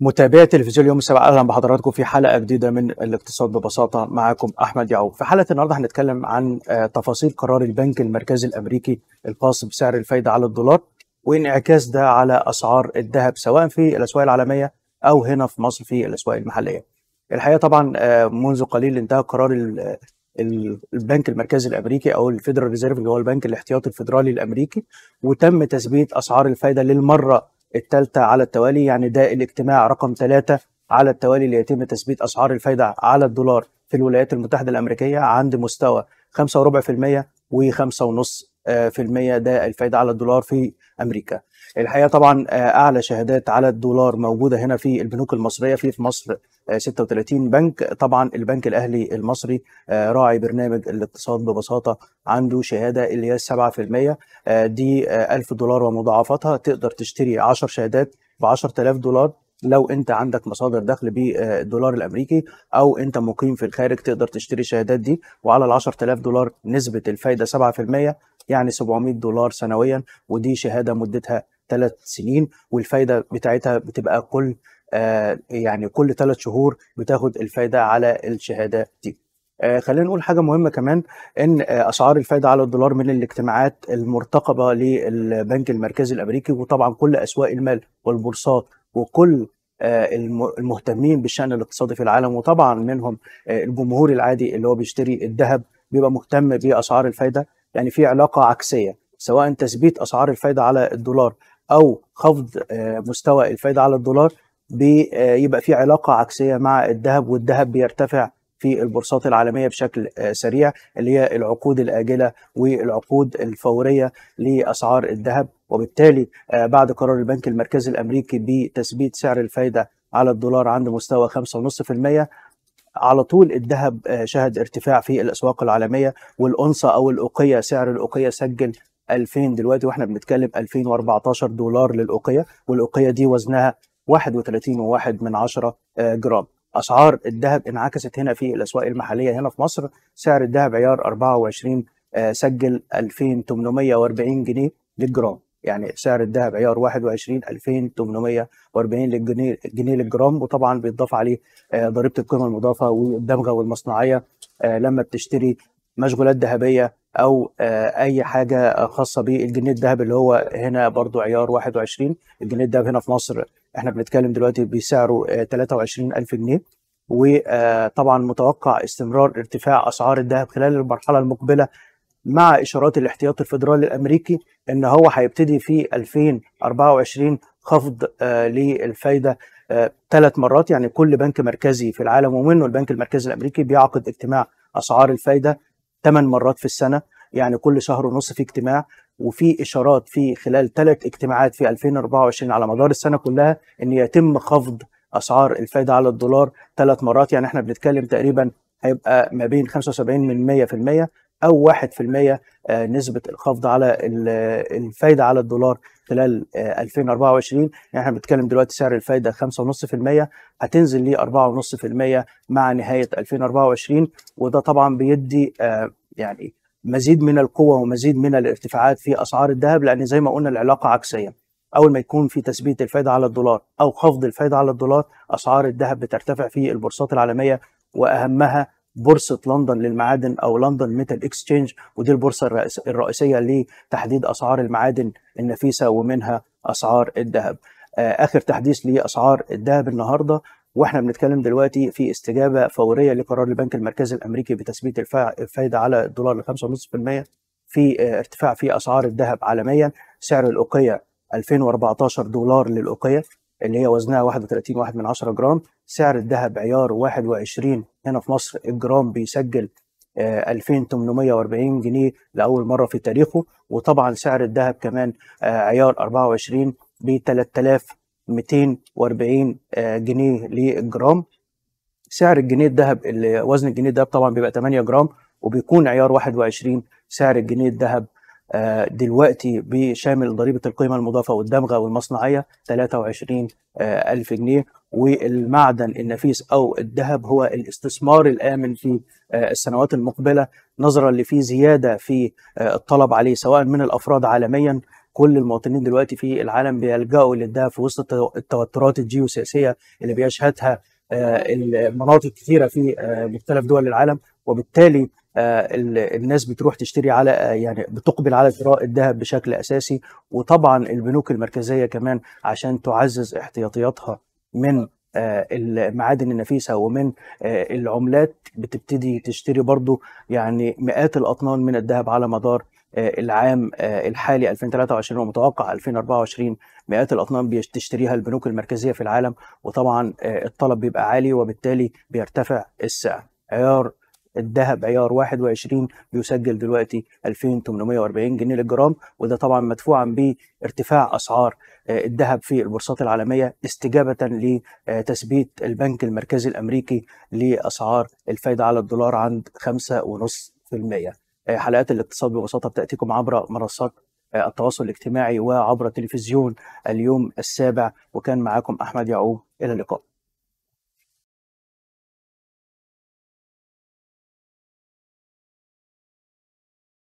متابعة تلفزيون اليوم السبع أهلا بحضراتكم في حلقة جديدة من الاقتصاد ببساطة معاكم أحمد يعقوب في حلقة النهاردة هنتكلم عن آه، تفاصيل قرار البنك المركزي الأمريكي الخاص بسعر الفايدة على الدولار وانعكاس ده على أسعار الذهب سواء في الأسواق العالمية أو هنا في مصر في الأسواق المحلية الحقيقة طبعا آه، منذ قليل انتهى قرار البنك المركزي الامريكي او الفيدرال ريزيرف اللي هو البنك الاحتياطي الفيدرالي الامريكي وتم تثبيت اسعار الفائده للمره الثالثه على التوالي يعني ده الاجتماع رقم ثلاثه على التوالي ليتم تثبيت اسعار الفايده على الدولار في الولايات المتحده الامريكيه عند مستوى 5.4% و5.5 آه، في المية ده الفايدة على الدولار في أمريكا الحقيقة طبعا آه، أعلى شهادات على الدولار موجودة هنا في البنوك المصرية في في مصر 36 آه، بنك طبعا البنك الأهلي المصري راعي برنامج الاقتصاد ببساطة عنده شهادة اللي هي 7% دي 1000 دولار ومضاعفاتها تقدر تشتري 10 شهادات ب 10000 دولار لو انت عندك مصادر دخل بالدولار الامريكي او انت مقيم في الخارج تقدر تشتري الشهادات دي وعلى ال 10000 دولار نسبه الفايده 7% يعني 700 دولار سنويا ودي شهاده مدتها ثلاث سنين والفايده بتاعتها بتبقى كل آه يعني كل ثلاث شهور بتاخد الفايده على الشهاده دي. آه خلينا نقول حاجه مهمه كمان ان آه اسعار الفايده على الدولار من الاجتماعات المرتقبه للبنك المركزي الامريكي وطبعا كل اسواق المال والبورصات وكل آه، المهتمين بالشان الاقتصادي في العالم وطبعا منهم آه، الجمهور العادي اللي هو بيشتري الذهب بيبقى مهتم باسعار الفايده يعني في علاقه عكسيه سواء تثبيت اسعار الفايده على الدولار او خفض آه، مستوى الفايده على الدولار بيبقى آه، في علاقه عكسيه مع الذهب والذهب بيرتفع في البورصات العالمية بشكل آه، سريع اللي هي العقود الآجلة والعقود الفورية لأسعار الذهب وبالتالي بعد قرار البنك المركزي الأمريكي بتثبيت سعر الفايدة على الدولار عند مستوى 5.5% على طول الذهب آه، شهد ارتفاع في الاسواق العالميه والانصه او الاوقيه سعر الاوقيه سجل 2000 دلوقتي واحنا بنتكلم 2014 دولار للاوقيه والاوقيه دي وزنها 31.1 من 10 آه، جرام اسعار الذهب انعكست هنا في الاسواق المحليه هنا في مصر سعر الذهب عيار 24 آه، سجل 2840 جنيه للجرام يعني سعر الذهب عيار 21 2840 للجنيه جنيه للجرام وطبعا بيتضاف عليه آه، ضريبه القيمه المضافه والدمغه والمصنعيه آه، لما بتشتري مشغولات ذهبيه او آه، اي حاجه خاصه بالجنيه الذهب اللي هو هنا برضو عيار 21 الجنيه الذهب هنا في مصر احنا بنتكلم دلوقتي بسعره 23000 جنيه وطبعا متوقع استمرار ارتفاع اسعار الذهب خلال المرحله المقبله مع اشارات الاحتياط الفدرالي الامريكي ان هو هيبتدي في 2024 خفض آه، للفايده ثلاث آه، مرات يعني كل بنك مركزي في العالم ومنه البنك المركزي الامريكي بيعقد اجتماع اسعار الفايده ثمان مرات في السنه يعني كل شهر ونص في اجتماع وفي اشارات في خلال ثلاث اجتماعات في 2024 على مدار السنه كلها ان يتم خفض اسعار الفايده على الدولار ثلاث مرات يعني احنا بنتكلم تقريبا هيبقى ما بين 75 من 100% او 1% آه، نسبه الخفض على الفايده على الدولار خلال 2024 آه، يعني احنا بنتكلم دلوقتي سعر الفايده 5.5% هتنزل ل 4.5% مع نهايه 2024 وده طبعا بيدي آه، يعني مزيد من القوه ومزيد من الارتفاعات في اسعار الذهب لان زي ما قلنا العلاقه عكسيه اول ما يكون في تثبيت الفايده على الدولار او خفض الفايده على الدولار اسعار الذهب بترتفع في البورصات العالميه واهمها بورصه لندن للمعادن او لندن ميتال اكستشينج ودي البورصه الرئيسيه لتحديد اسعار المعادن النفيسه ومنها اسعار الذهب. آه، اخر تحديث لاسعار الذهب النهارده واحنا بنتكلم دلوقتي في استجابه فوريه لقرار البنك المركزي الامريكي بتثبيت الفائده على الدولار ل 5.5% في آه، ارتفاع في اسعار الذهب عالميا سعر الاوقيه 2014 دولار للاوقيه اللي هي وزنها 31.1 جرام سعر الذهب عيار 21 هنا في مصر الجرام بيسجل 2840 آه، جنيه لاول مره في تاريخه وطبعا سعر الذهب كمان آه، عيار 24 ب 3240 آه، جنيه للجرام سعر الجنيه الذهب اللي وزن الجنيه الذهب طبعا بيبقى 8 جرام وبيكون عيار 21 سعر الجنيه الذهب دلوقتي بشامل ضريبه القيمه المضافه والدمغه والمصنعيه 23 ألف جنيه والمعدن النفيس او الذهب هو الاستثمار الامن في آه، السنوات المقبله نظرا لفي زياده في آه، الطلب عليه سواء من الافراد عالميا كل المواطنين دلوقتي في العالم بيلجأوا للذهب في وسط التوترات الجيوسياسيه اللي بيشهدها آه، المناطق كثيره في مختلف دول العالم وبالتالي الناس بتروح تشتري على يعني بتقبل على شراء الذهب بشكل اساسي وطبعا البنوك المركزيه كمان عشان تعزز احتياطياتها من آه، المعادن النفيسه ومن آه، العملات بتبتدي تشتري برضو يعني مئات الاطنان من الذهب على مدار آه، العام الحالي 2023 ومتوقع 2024 مئات الاطنان بتشتريها البنوك المركزيه في العالم وطبعا الطلب بيبقى عالي وبالتالي بيرتفع السعر عيار الذهب عيار 21 بيسجل دلوقتي 2840 جنيه للجرام وده طبعا مدفوعا بارتفاع اسعار آه، الذهب في البورصات العالميه استجابه لتثبيت البنك المركزي الامريكي لاسعار الفائده على الدولار عند 5.5%. آه، حلقات الاقتصاد ببساطه بتاتيكم عبر منصات آه، التواصل الاجتماعي وعبر تلفزيون اليوم السابع وكان معاكم احمد يعقوب الى اللقاء.